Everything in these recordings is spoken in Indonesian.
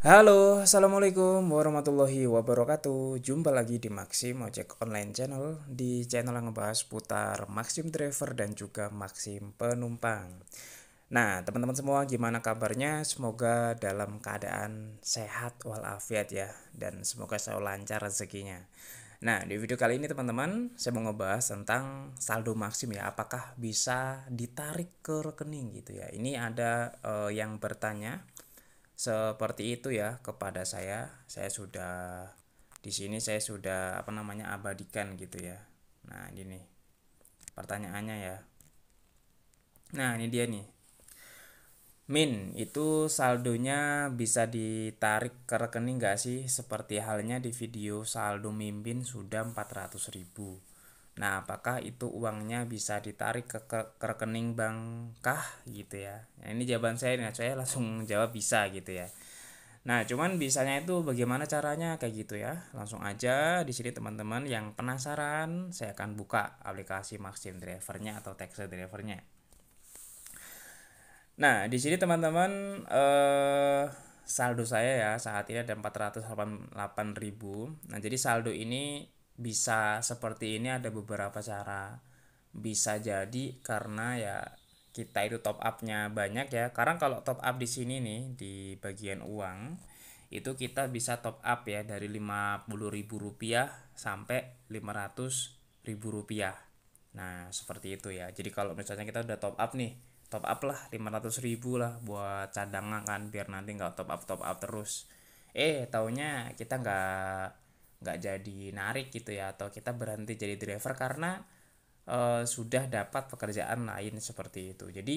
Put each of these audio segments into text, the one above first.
Halo, Assalamualaikum warahmatullahi wabarakatuh Jumpa lagi di Maxim Ojek Online Channel Di channel yang ngebahas putar Maxim Driver dan juga Maxim Penumpang Nah, teman-teman semua gimana kabarnya? Semoga dalam keadaan sehat walafiat ya Dan semoga selalu lancar rezekinya Nah, di video kali ini teman-teman Saya mau ngebahas tentang saldo Maxim ya Apakah bisa ditarik ke rekening gitu ya Ini ada uh, yang bertanya seperti itu ya kepada saya saya sudah di sini saya sudah apa namanya abadikan gitu ya nah ini nih pertanyaannya ya nah ini dia nih min itu saldonya bisa ditarik ke rekening gak sih seperti halnya di video saldo mimpin sudah 400 ribu Nah, apakah itu uangnya bisa ditarik ke, ke, ke rekening bank kah gitu ya? Nah, ini jawaban saya, nah saya langsung jawab bisa gitu ya. Nah, cuman bisanya itu bagaimana caranya kayak gitu ya. Langsung aja di sini teman-teman yang penasaran, saya akan buka aplikasi Maxim Drivernya atau Taxa Drivernya. Nah, di sini teman-teman eh saldo saya ya saat ini ada 488.000. Nah, jadi saldo ini bisa seperti ini ada beberapa cara bisa jadi karena ya kita itu top upnya banyak ya karena kalau top up di sini nih di bagian uang itu kita bisa top up ya dari Rp50.000 sampai rp rupiah nah seperti itu ya jadi kalau misalnya kita udah top up nih top up lah 500 ribu lah buat cadangan kan biar nanti nggak top up top up terus eh taunya kita nggak nggak jadi narik gitu ya atau kita berhenti jadi driver karena e, sudah dapat pekerjaan lain seperti itu jadi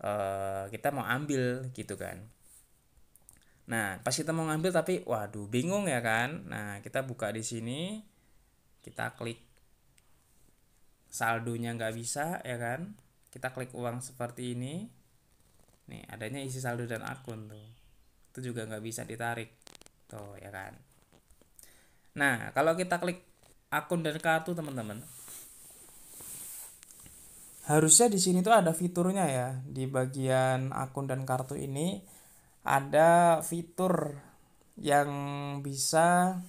e, kita mau ambil gitu kan nah pas kita mau ngambil tapi waduh bingung ya kan nah kita buka di sini kita klik saldonya nggak bisa ya kan kita klik uang seperti ini nih adanya isi saldo dan akun tuh itu juga nggak bisa ditarik tuh ya kan Nah, kalau kita klik akun dan kartu teman-teman. Harusnya di sini tuh ada fiturnya ya. Di bagian akun dan kartu ini ada fitur yang bisa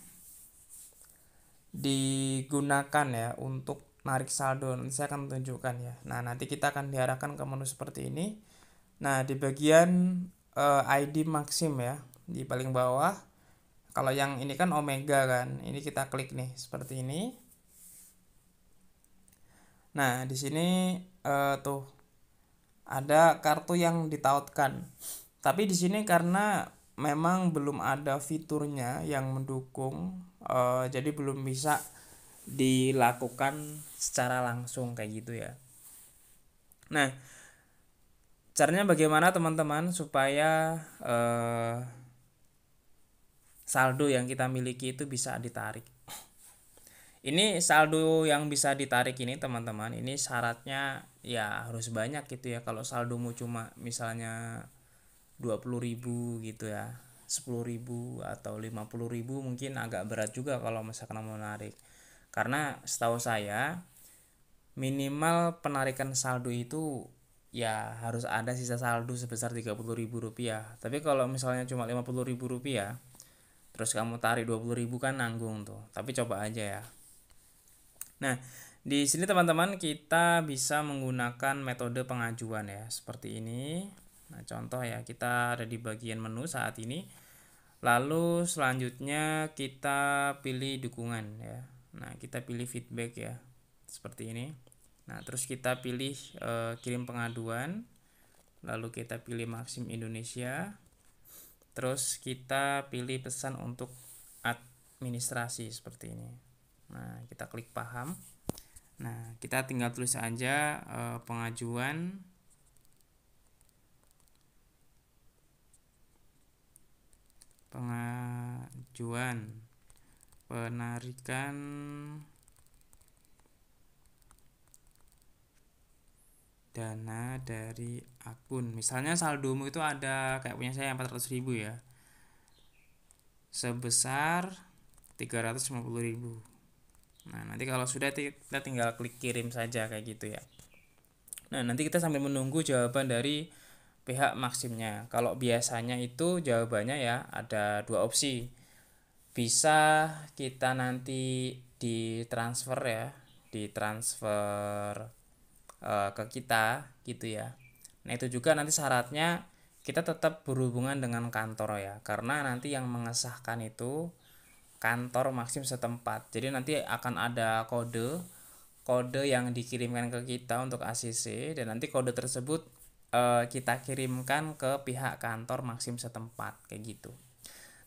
digunakan ya untuk narik saldo. Nanti saya akan tunjukkan ya. Nah, nanti kita akan diarahkan ke menu seperti ini. Nah, di bagian uh, eh, ID maksim ya, di paling bawah kalau yang ini kan omega kan ini kita klik nih seperti ini nah di sini uh, tuh ada kartu yang ditautkan tapi di sini karena memang belum ada fiturnya yang mendukung uh, jadi belum bisa dilakukan secara langsung kayak gitu ya nah caranya bagaimana teman-teman supaya uh, saldo yang kita miliki itu bisa ditarik. Ini saldo yang bisa ditarik ini teman-teman, ini syaratnya ya harus banyak gitu ya. Kalau saldomu cuma misalnya 20.000 gitu ya. 10.000 atau 50.000 mungkin agak berat juga kalau misalkan mau narik. Karena setahu saya minimal penarikan saldo itu ya harus ada sisa saldo sebesar ribu rupiah. Tapi kalau misalnya cuma ribu rupiah terus kamu tarik 20 ribu kan nanggung tuh tapi coba aja ya nah di sini teman-teman kita bisa menggunakan metode pengajuan ya seperti ini nah contoh ya kita ada di bagian menu saat ini lalu selanjutnya kita pilih dukungan ya nah kita pilih feedback ya seperti ini nah terus kita pilih e, kirim pengaduan lalu kita pilih maksim Indonesia terus kita pilih pesan untuk administrasi seperti ini nah kita klik paham nah kita tinggal tulis aja e, pengajuan pengajuan penarikan dana dari akun misalnya saldomu itu ada kayak punya saya 400 ribu ya sebesar 350 ribu nah nanti kalau sudah kita tinggal klik kirim saja kayak gitu ya nah nanti kita sambil menunggu jawaban dari pihak maksimnya kalau biasanya itu jawabannya ya ada dua opsi bisa kita nanti ditransfer ya ditransfer Eh, ke kita gitu ya nah itu juga nanti syaratnya kita tetap berhubungan dengan kantor ya karena nanti yang mengesahkan itu kantor maksim setempat jadi nanti akan ada kode kode yang dikirimkan ke kita untuk ACC dan nanti kode tersebut e, kita kirimkan ke pihak kantor maksim setempat kayak gitu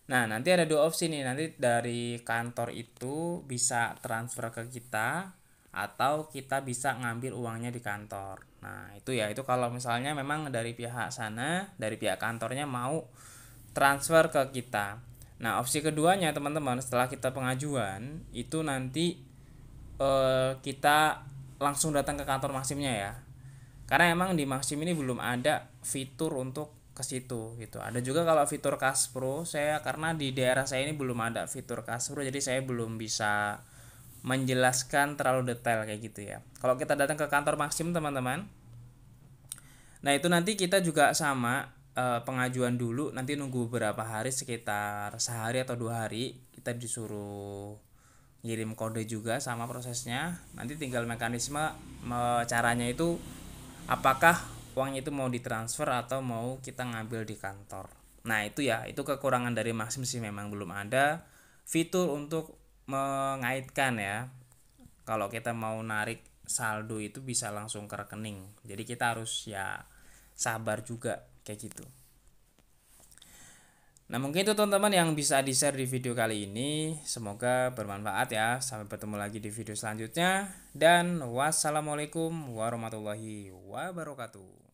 nah nanti ada dua opsi nih nanti dari kantor itu bisa transfer ke kita atau kita bisa ngambil uangnya di kantor. Nah, itu ya, itu kalau misalnya memang dari pihak sana, dari pihak kantornya mau transfer ke kita. Nah, opsi keduanya teman-teman, setelah kita pengajuan, itu nanti eh, kita langsung datang ke kantor Maksimnya ya. Karena emang di Maksim ini belum ada fitur untuk ke situ gitu. Ada juga kalau fitur Kaspro, saya karena di daerah saya ini belum ada fitur Kaspro, jadi saya belum bisa menjelaskan terlalu detail kayak gitu ya. Kalau kita datang ke kantor Maxim teman-teman, nah itu nanti kita juga sama e, pengajuan dulu, nanti nunggu beberapa hari sekitar sehari atau dua hari kita disuruh ngirim kode juga sama prosesnya. Nanti tinggal mekanisme me, caranya itu apakah uang itu mau ditransfer atau mau kita ngambil di kantor. Nah itu ya itu kekurangan dari Maxim sih memang belum ada fitur untuk mengaitkan ya kalau kita mau narik saldo itu bisa langsung ke rekening jadi kita harus ya sabar juga kayak gitu nah mungkin itu teman-teman yang bisa di share di video kali ini semoga bermanfaat ya sampai bertemu lagi di video selanjutnya dan wassalamualaikum warahmatullahi wabarakatuh